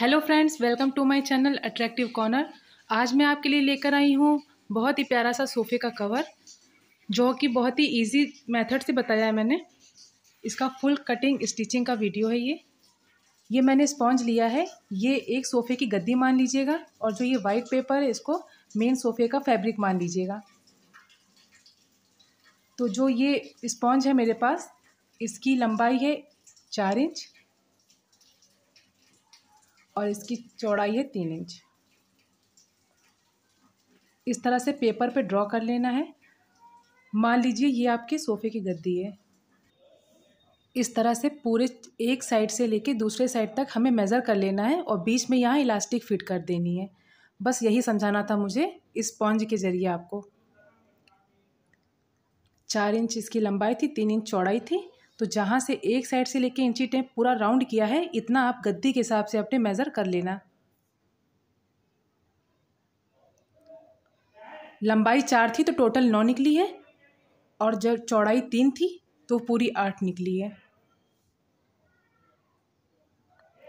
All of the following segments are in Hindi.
hello friends welcome to my channel attractive corner आज मैं आपके लिए लेकर आई हूँ बहुत ही प्यारा सा सोफ़े का कवर जो कि बहुत ही इजी मेथड से बताया है मैंने इसका फुल कटिंग स्टिचिंग का वीडियो है ये ये मैंने स्पॉन्ज लिया है ये एक सोफ़े की गद्दी मान लीजिएगा और जो ये वाइट पेपर है इसको मेन सोफ़े का फैब्रिक मान लीजिएगा तो जो ये स्पॉन्ज है मेरे पास इसकी लंबाई है चार इंच और इसकी चौड़ाई है तीन इंच इस तरह से पेपर पे ड्रॉ कर लेना है मान लीजिए ये आपके सोफ़े की गद्दी है इस तरह से पूरे एक साइड से लेके दूसरे साइड तक हमें मेज़र कर लेना है और बीच में यहाँ इलास्टिक फिट कर देनी है बस यही समझाना था मुझे इस स्पॉन्ज के ज़रिए आपको चार इंच इसकी लंबाई थी तीन इंच चौड़ाई थी तो जहाँ से एक साइड से लेके इंची टेप पूरा राउंड किया है इतना आप गद्दी के हिसाब से अपने मेज़र कर लेना लंबाई चार थी तो टोटल नौ निकली है और जब चौड़ाई तीन थी तो पूरी आठ निकली है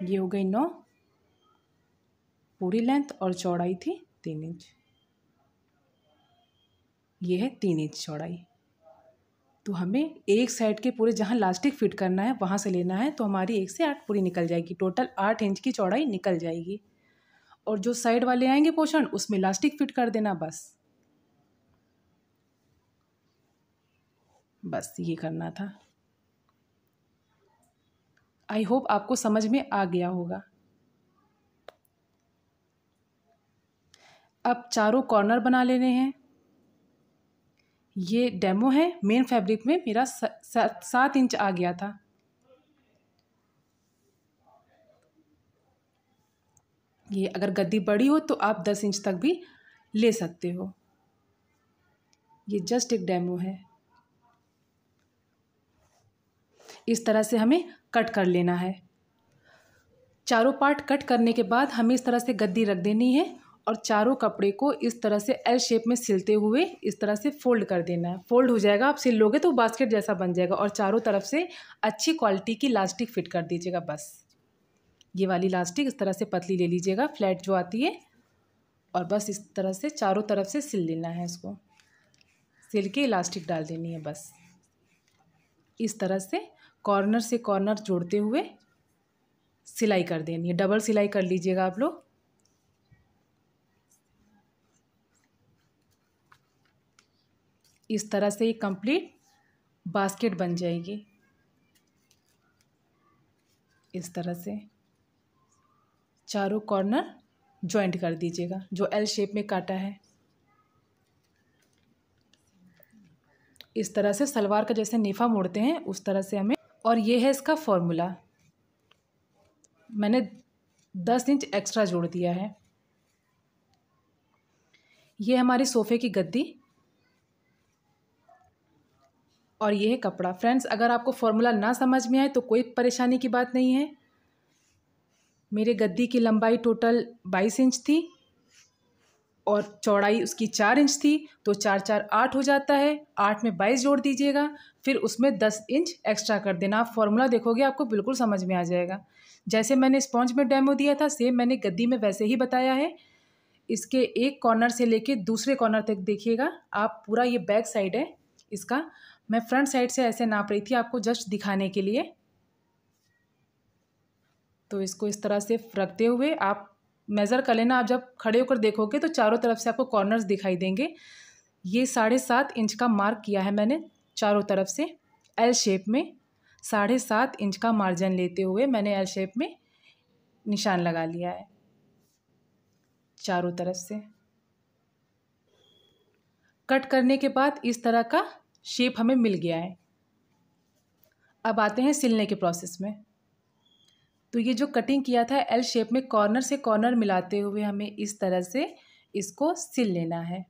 ये हो गई नौ पूरी लेंथ और चौड़ाई थी तीन इंच ये है तीन इंच चौड़ाई तो हमें एक साइड के पूरे जहाँ लास्टिक फिट करना है वहाँ से लेना है तो हमारी एक से आठ पूरी निकल जाएगी टोटल आठ इंच की चौड़ाई निकल जाएगी और जो साइड वाले आएंगे पोषण उसमें लास्टिक फिट कर देना बस बस ये करना था आई होप आपको समझ में आ गया होगा अब चारों कॉर्नर बना लेने हैं ये डेमो है मेन फैब्रिक में मेरा सात इंच आ गया था ये अगर गद्दी बड़ी हो तो आप दस इंच तक भी ले सकते हो ये जस्ट एक डेमो है इस तरह से हमें कट कर लेना है चारों पार्ट कट करने के बाद हमें इस तरह से गद्दी रख देनी है और चारों कपड़े को इस तरह से एल शेप में सिलते हुए इस तरह से फोल्ड कर देना है फोल्ड हो जाएगा आप सिल लोगे तो बास्केट जैसा बन जाएगा और चारों तरफ से अच्छी क्वालिटी की लास्टिक फिट कर दीजिएगा बस ये वाली लास्टिक इस तरह से पतली ले लीजिएगा फ्लैट जो आती है और बस इस तरह से चारों तरफ से सिल लेना है इसको सिल के इलास्टिक डाल देनी है बस इस तरह से कॉर्नर से कॉर्नर जोड़ते हुए सिलाई कर देनी है डबल सिलाई कर लीजिएगा आप लोग इस तरह से ये कंप्लीट बास्केट बन जाएगी इस तरह से चारों कॉर्नर जॉइंट कर दीजिएगा जो एल शेप में काटा है इस तरह से सलवार का जैसे नेफा मोड़ते हैं उस तरह से हमें और ये है इसका फॉर्मूला मैंने दस इंच एक्स्ट्रा जोड़ दिया है ये हमारी सोफ़े की गद्दी और ये है कपड़ा फ्रेंड्स अगर आपको फॉर्मूला ना समझ में आए तो कोई परेशानी की बात नहीं है मेरे गद्दी की लंबाई टोटल बाईस इंच थी और चौड़ाई उसकी चार इंच थी तो चार चार आठ हो जाता है आठ में बाईस जोड़ दीजिएगा फिर उसमें दस इंच एक्स्ट्रा कर देना आप फॉर्मूला देखोगे आपको बिल्कुल समझ में आ जाएगा जैसे मैंने स्पॉन्ज में डेमो दिया था सेम मैंने गद्दी में वैसे ही बताया है इसके एक कॉर्नर से लेके दूसरे कॉर्नर तक देखिएगा आप पूरा ये बैक साइड है इसका मैं फ्रंट साइड से ऐसे नाप रही थी आपको जस्ट दिखाने के लिए तो इसको इस तरह से रखते हुए आप मेज़र कर लेना आप जब खड़े होकर देखोगे तो चारों तरफ से आपको कॉर्नर्स दिखाई देंगे ये साढ़े सात इंच का मार्क किया है मैंने चारों तरफ से एल शेप में साढ़े सात इंच का मार्जिन लेते हुए मैंने एल शेप में निशान लगा लिया है चारों तरफ से कट करने के बाद इस तरह का शेप हमें मिल गया है अब आते हैं सिलने के प्रोसेस में तो ये जो कटिंग किया था एल शेप में कॉर्नर से कॉर्नर मिलाते हुए हमें इस तरह से इसको सिल लेना है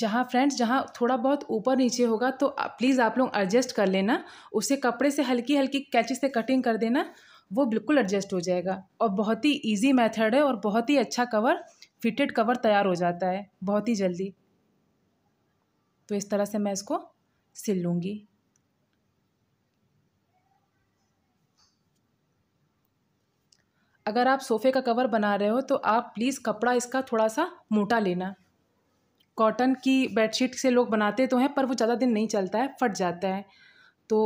जहाँ फ्रेंड्स जहाँ थोड़ा बहुत ऊपर नीचे होगा तो प्लीज़ आप लोग एडजस्ट कर लेना उसे कपड़े से हल्की हल्की कैची से कटिंग कर देना वो बिल्कुल एडजस्ट हो जाएगा और बहुत ही इजी मेथड है और बहुत ही अच्छा कवर फिटेड कवर तैयार हो जाता है बहुत ही जल्दी तो इस तरह से मैं इसको सिल लूँगी अगर आप सोफ़े का कवर बना रहे हो तो आप प्लीज़ कपड़ा इसका थोड़ा सा मोटा लेना कॉटन की बेडशीट से लोग बनाते तो हैं पर वो ज़्यादा दिन नहीं चलता है फट जाता है तो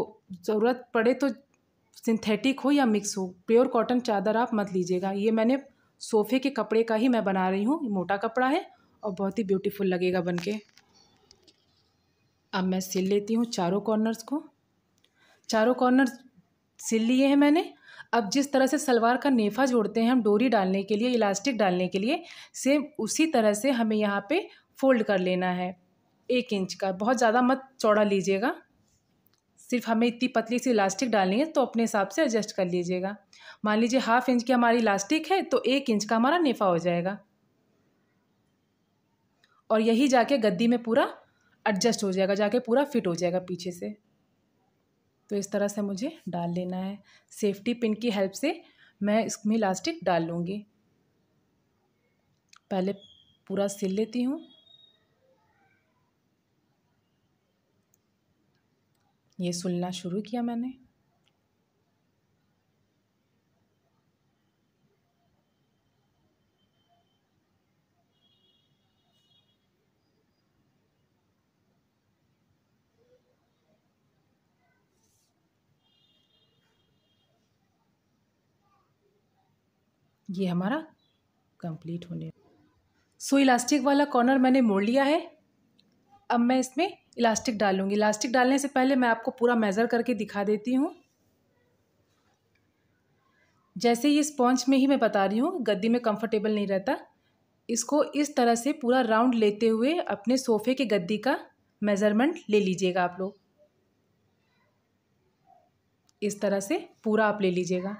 ज़रूरत पड़े तो सिंथेटिक हो या मिक्स हो प्योर कॉटन चादर आप मत लीजिएगा ये मैंने सोफ़े के कपड़े का ही मैं बना रही हूँ मोटा कपड़ा है और बहुत ही ब्यूटीफुल लगेगा बन के अब मैं सिल लेती हूँ चारों कॉर्नर्स को चारों कॉर्नर सिल लिए हैं मैंने अब जिस तरह से सलवार का नेफा जोड़ते हैं हम डोरी डालने के लिए इलास्टिक डालने के लिए सेम उसी तरह से हमें यहाँ पे फोल्ड कर लेना है एक इंच का बहुत ज़्यादा मत चौड़ा लीजिएगा सिर्फ हमें इतनी पतली सी इलास्टिक डालनी है तो अपने हिसाब से एडजस्ट कर लीजिएगा मान लीजिए हाफ इंच की हमारी इलास्टिक है तो एक इंच का हमारा नेफा हो जाएगा और यही जाके गद्दी में पूरा एडजस्ट हो जाएगा जाके पूरा फिट हो जाएगा पीछे से तो इस तरह से मुझे डाल लेना है सेफ्टी पिन की हेल्प से मैं इसमें इलास्टिक डाल लूँगी पहले पूरा सिल लेती हूँ ये सुलना शुरू किया मैंने ये हमारा कंप्लीट होने सो so, इलास्टिक वाला कॉर्नर मैंने मोड़ लिया है अब मैं इसमें इलास्टिक डालूंगी इलास्टिक डालने से पहले मैं आपको पूरा मेज़र करके दिखा देती हूँ जैसे ये स्पॉन्च में ही मैं बता रही हूँ गद्दी में कंफर्टेबल नहीं रहता इसको इस तरह से पूरा राउंड लेते हुए अपने सोफ़े के गद्दी का मेज़रमेंट ले लीजिएगा आप लोग इस तरह से पूरा आप ले लीजिएगा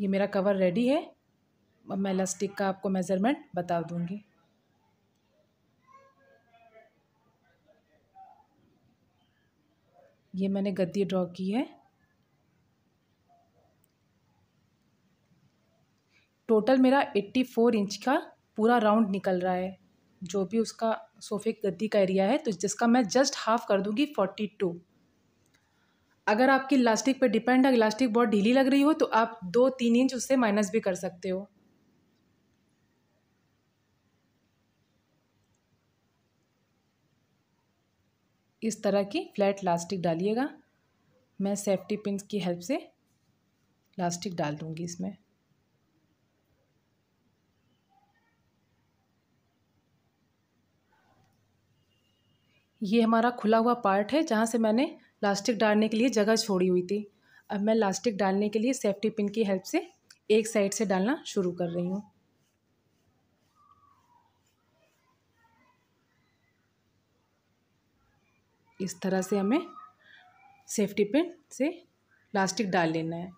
ये मेरा कवर रेडी है अब मैं इलास्टिक का आपको मेज़रमेंट बता दूँगी ये मैंने गद्दी ड्रॉ की है टोटल मेरा एट्टी फोर इंच का पूरा राउंड निकल रहा है जो भी उसका सोफे गद्दी का एरिया है तो जिसका मैं जस्ट हाफ़ कर दूंगी फोर्टी टू अगर आपकी इलास्टिक पे डिपेंड है इलास्टिक बहुत ढीली लग रही हो तो आप दो तीन इंच उससे माइनस भी कर सकते हो इस तरह की फ्लैट इलास्टिक डालिएगा मैं सेफ्टी पिन की हेल्प से इलास्टिक डाल दूंगी इसमें ये हमारा खुला हुआ पार्ट है जहाँ से मैंने प्लास्टिक डालने के लिए जगह छोड़ी हुई थी अब मैं लास्टिक डालने के लिए सेफ्टी पिन की हेल्प से एक साइड से डालना शुरू कर रही हूँ इस तरह से हमें सेफ्टी पिन से प्लास्टिक डाल लेना है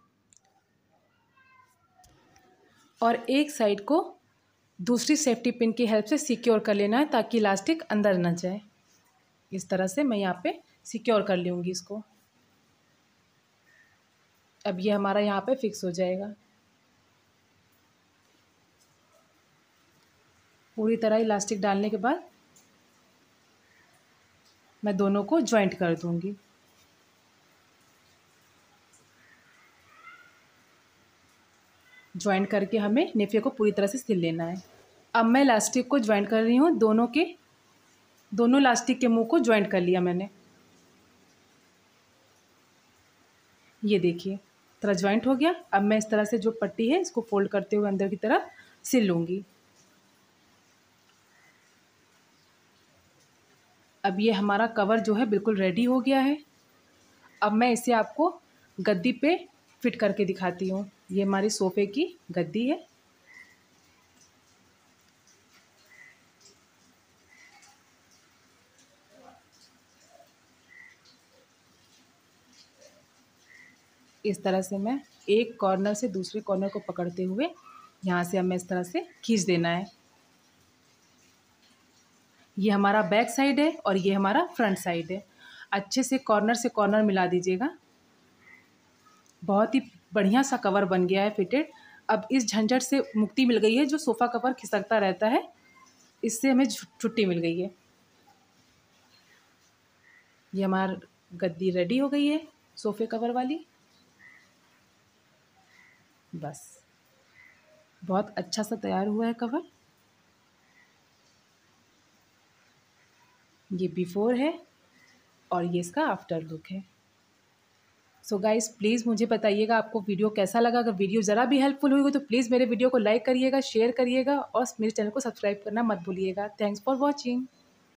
और एक साइड को दूसरी सेफ्टी पिन की हेल्प से सिक्योर कर लेना है ताकि लास्टिक अंदर ना जाए इस तरह से मैं यहाँ पे सिक्योर कर लूँगी इसको अब ये हमारा यहाँ पे फिक्स हो जाएगा पूरी तरह इलास्टिक डालने के बाद मैं दोनों को ज्वाइंट कर दूँगी ज्वाइंट करके हमें नेफिया को पूरी तरह से सिल लेना है अब मैं इलास्टिक को ज्वाइंट कर रही हूँ दोनों के दोनों इलास्टिक के मुंह को ज्वाइंट कर लिया मैंने ये देखिए थोड़ा ज्वाइंट हो गया अब मैं इस तरह से जो पट्टी है इसको फोल्ड करते हुए अंदर की तरफ सिल लूँगी अब ये हमारा कवर जो है बिल्कुल रेडी हो गया है अब मैं इसे आपको गद्दी पे फिट करके दिखाती हूँ ये हमारी सोफ़े की गद्दी है इस तरह से मैं एक कॉर्नर से दूसरे कॉर्नर को पकड़ते हुए यहाँ से हमें इस तरह से खींच देना है ये हमारा बैक साइड है और ये हमारा फ्रंट साइड है अच्छे से कॉर्नर से कॉर्नर मिला दीजिएगा बहुत ही बढ़िया सा कवर बन गया है फिटेड अब इस झंझट से मुक्ति मिल गई है जो सोफ़ा कवर खिसकता रहता है इससे हमें छुट्टी मिल गई है ये हमारा गद्दी रेडी हो गई है सोफ़े कवर वाली बस बहुत अच्छा सा तैयार हुआ है कवर ये बिफोर है और ये इसका आफ्टर लुक है सो गाइज़ प्लीज़ मुझे बताइएगा आपको वीडियो कैसा लगा अगर वीडियो ज़रा भी हेल्पफुल हुई हो तो प्लीज़ मेरे वीडियो को लाइक करिएगा शेयर करिएगा और मेरे चैनल को सब्सक्राइब करना मत भूलिएगा थैंक्स फॉर वॉचिंग